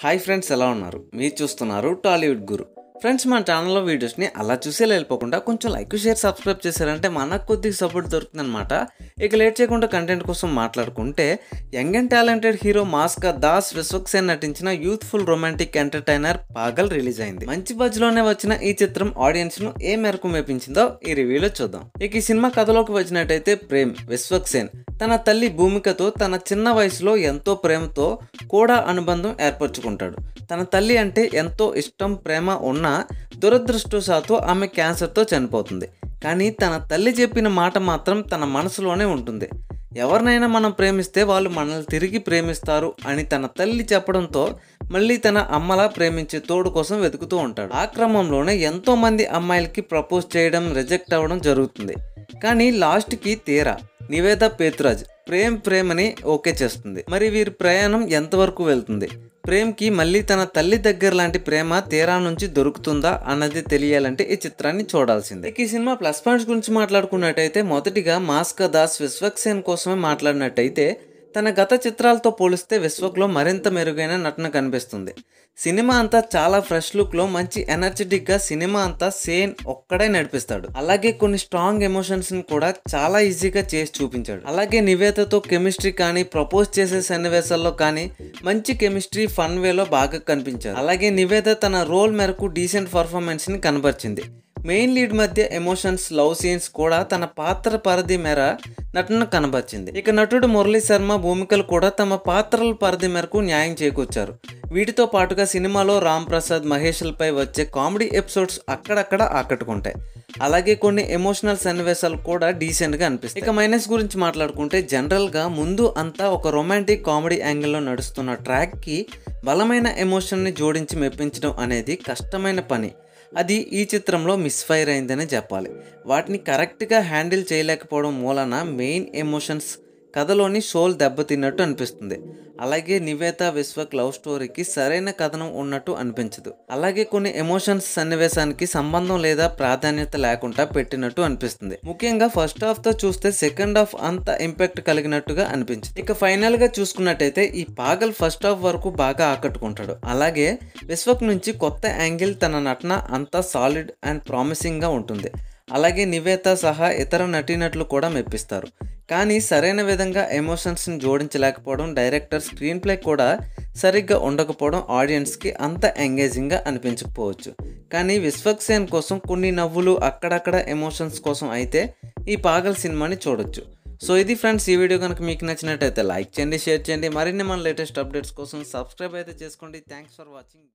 hi friends ఎలా ఉన్నారు మీరు చూస్తున్నారు టాలీవుడ్ గురు ఫ్రెండ్స్ మన ఛానల్లో వీడియోస్ని అలా చూసే వెళ్ళిపోకుండా కొంచెం లైక్ షేర్ సబ్స్క్రైబ్ చేశారంటే మనకు కొద్దిగా సపోర్ట్ దొరుకుతుందనమాట ఇక లేట్ చేయకుండా కంటెంట్ కోసం మాట్లాడుకుంటే యంగ్ అండ్ టాలెంటెడ్ హీరో మాస్కా దాస్ విశ్వక్ సేన్ నటించిన youthful romantic entertainer Paagal release అయింది మంచి బజ్లోనే వచ్చిన ఈ చిత్రం ఆడియన్స్ను ఏ మేరకు మేపించిందో ఈ రివ్యూలో చూద్దాం ఇక ఈ సినిమా కథలోకి వచ్చినట్టయితే ప్రేమ్ విశ్వక్ సేన్ తన తల్లి భూమికతో తన చిన్న వయసులో ఎంతో ప్రేమతో కూడా అనుబంధం ఏర్పరచుకుంటాడు తన తల్లి అంటే ఎంతో ఇష్టం ప్రేమ ఉన్నా దురదృష్టవశాత్తు ఆమె క్యాన్సర్తో చనిపోతుంది కానీ తన తల్లి చెప్పిన మాట మాత్రం తన మనసులోనే ఉంటుంది ఎవరినైనా మనం ప్రేమిస్తే వాళ్ళు మనల్ని తిరిగి ప్రేమిస్తారు అని తన తల్లి చెప్పడంతో మళ్ళీ తన అమ్మలా ప్రేమించే తోడు కోసం వెతుకుతూ ఉంటాడు ఆ క్రమంలోనే ఎంతోమంది అమ్మాయిలకి ప్రపోజ్ చేయడం రిజెక్ట్ అవ్వడం జరుగుతుంది కానీ లాస్ట్కి తీరా నివేద పేతురాజ్ ప్రేమ్ ప్రేమ్ అని ఓకే చేస్తుంది మరి వీరి ప్రయాణం ఎంతవరకు వెళ్తుంది ప్రేమ్కి మళ్ళీ తన తల్లి దగ్గర లాంటి ప్రేమ తీరా నుంచి దొరుకుతుందా అన్నది తెలియాలంటే ఈ చిత్రాన్ని చూడాల్సిందే ఈ సినిమా ప్లస్ పాయింట్స్ గురించి మాట్లాడుకున్నట్టయితే మొదటిగా మాస్క దాస్ విశ్వక్సేన్ కోసమే మాట్లాడినట్టయితే తన గత చిత్రాలతో పోలిస్తే విశ్వక్లో మరింత మెరుగైన నటన కనిపిస్తుంది సినిమా అంతా చాలా ఫ్రెష్ లుక్లో మంచి ఎనర్జెటిక్గా సినిమా అంతా సేన్ ఒక్కడే నడిపిస్తాడు అలాగే కొన్ని స్ట్రాంగ్ ఎమోషన్స్ని కూడా చాలా ఈజీగా చేసి చూపించాడు అలాగే నివేదతో కెమిస్ట్రీ కానీ ప్రపోజ్ చేసే సన్నివేశాల్లో కానీ మంచి కెమిస్ట్రీ ఫన్ వేలో బాగా కనిపించాడు అలాగే నివేద తన రోల్ మేరకు డీసెంట్ పర్ఫార్మెన్స్ని కనబరిచింది మెయిన్ లీడ్ మధ్య ఎమోషన్స్ లవ్ సీన్స్ కూడా తన పాత్ర పరిధి మేర నటన కనబర్చింది ఇక నటుడు మురళీ శర్మ భూమికలు కూడా తమ పాత్రల పరిధి మేరకు న్యాయం చేకూర్చారు వీటితో పాటుగా సినిమాలో రామ్ ప్రసాద్ మహేష్లపై వచ్చే కామెడీ ఎపిసోడ్స్ అక్కడక్కడ ఆకట్టుకుంటాయి అలాగే కొన్ని ఎమోషనల్ సన్నివేశాలు కూడా డీసెంట్గా అనిపిస్తాయి ఇక మైనస్ గురించి మాట్లాడుకుంటే జనరల్గా ముందు అంతా ఒక రొమాంటిక్ కామెడీ యాంగిల్లో నడుస్తున్న ట్రాక్కి బలమైన ఎమోషన్ని జోడించి మెప్పించడం అనేది కష్టమైన పని అది ఈ చిత్రంలో మిస్ఫైర్ అయిందని చెప్పాలి వాటిని కరెక్ట్గా హ్యాండిల్ చేయలేకపోవడం మూలన మెయిన్ ఎమోషన్స్ కథలోని సోల్ దెబ్బతిన్నట్టు అనిపిస్తుంది అలాగే నివేత విశ్వక్ లవ్ స్టోరీకి సరైన కథనం ఉన్నట్టు అనిపించదు అలాగే కొన్ని ఎమోషన్స్ సన్నివేశానికి సంబంధం లేదా ప్రాధాన్యత లేకుండా పెట్టినట్టు అనిపిస్తుంది ముఖ్యంగా ఫస్ట్ హాఫ్ తో చూస్తే సెకండ్ హాఫ్ అంత ఇంపాక్ట్ కలిగినట్టుగా అనిపించింది ఇక ఫైనల్ గా చూసుకున్నట్టయితే ఈ పాగల్ ఫస్ట్ హాఫ్ వరకు బాగా ఆకట్టుకుంటాడు అలాగే విశ్వక్ నుంచి కొత్త యాంగిల్ తన నటన అంతా సాలిడ్ అండ్ ప్రామిసింగ్ గా ఉంటుంది అలాగే నివేత సహా ఇతర నటీనటులు కూడా మెప్పిస్తారు కానీ సరైన విధంగా ఎమోషన్స్ని జోడించలేకపోవడం డైరెక్టర్ స్క్రీన్ ప్లే కూడా సరిగ్గా ఉండకపోవడం ఆడియన్స్కి అంత ఎంగేజింగ్గా అనిపించకపోవచ్చు కానీ సేన్ కోసం కొన్ని నవ్వులు అక్కడక్కడ ఎమోషన్స్ కోసం అయితే ఈ పాగల్ సినిమాని చూడొచ్చు సో ఇది ఫ్రెండ్స్ ఈ వీడియో కనుక మీకు నచ్చినట్టయితే లైక్ చేయండి షేర్ చేయండి మరిన్ని మన లేటెస్ట్ అప్డేట్స్ కోసం సబ్స్క్రైబ్ అయితే చేసుకోండి థ్యాంక్స్ ఫర్ వాచింగ్